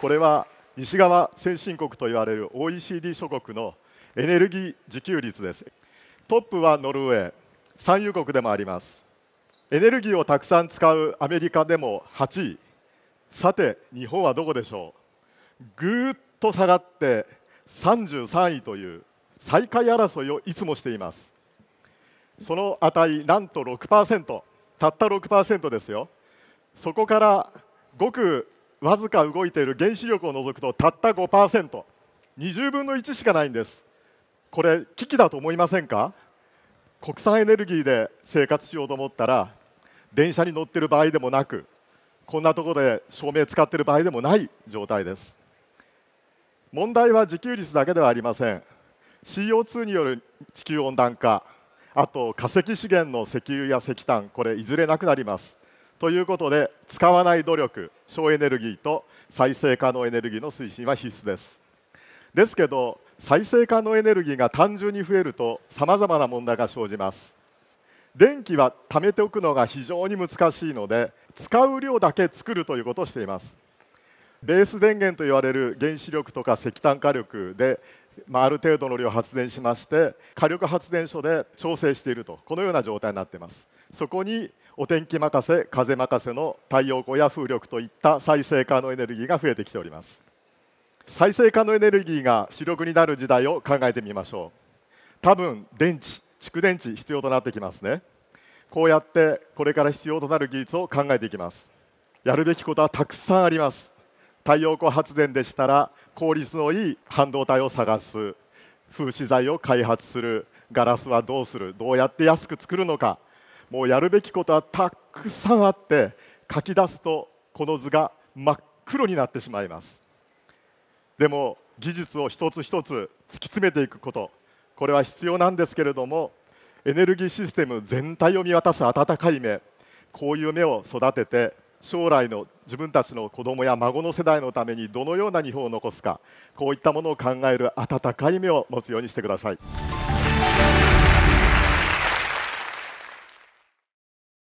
これは西側先進国といわれる OECD 諸国のエネルギー自給率ですトップはノルウェー産油国でもありますエネルギーをたくさん使うアメリカでも8位さて日本はどこでしょうぐっと下がって33位という最下位争いをいつもしていますその値なんと6%たった6%ですよそこからごくわずか動いている原子力を除くとたった 5%20 分の1しかないんですこれ危機だと思いませんか国産エネルギーで生活しようと思ったら電車に乗ってる場合でもなくこんなところで照明使ってる場合でもない状態です問題は自給率だけではありません CO2 による地球温暖化あと化石資源の石油や石炭これいずれなくなりますということで使わない努力省エネルギーと再生可能エネルギーの推進は必須ですですけど再生可能エネルギーが単純に増えるとさまざまな問題が生じます電気は貯めておくのが非常に難しいので使う量だけ作るということをしていますベース電源といわれる原子力とか石炭火力でまあ、ある程度の量発電しまして火力発電所で調整しているとこのような状態になっていますそこにお天気任せ風任せの太陽光や風力といった再生可能エネルギーが増えてきております再生可能エネルギーが主力になる時代を考えてみましょう多分電池蓄電池必要となってきますねこうやってこれから必要となる技術を考えていきますやるべきことはたくさんあります太陽光発電でしたら効率のいい半導体を探す風刺材を開発するガラスはどうするどうやって安く作るのかもうやるべきことはたくさんあって書き出すとこの図が真っ黒になってしまいますでも技術を一つ一つ突き詰めていくことこれは必要なんですけれどもエネルギーシステム全体を見渡す温かい目こういう目を育てて将来の自分たちの子どもや孫の世代のためにどのような日本を残すかこういったものを考える温かい目を持つようにしてください。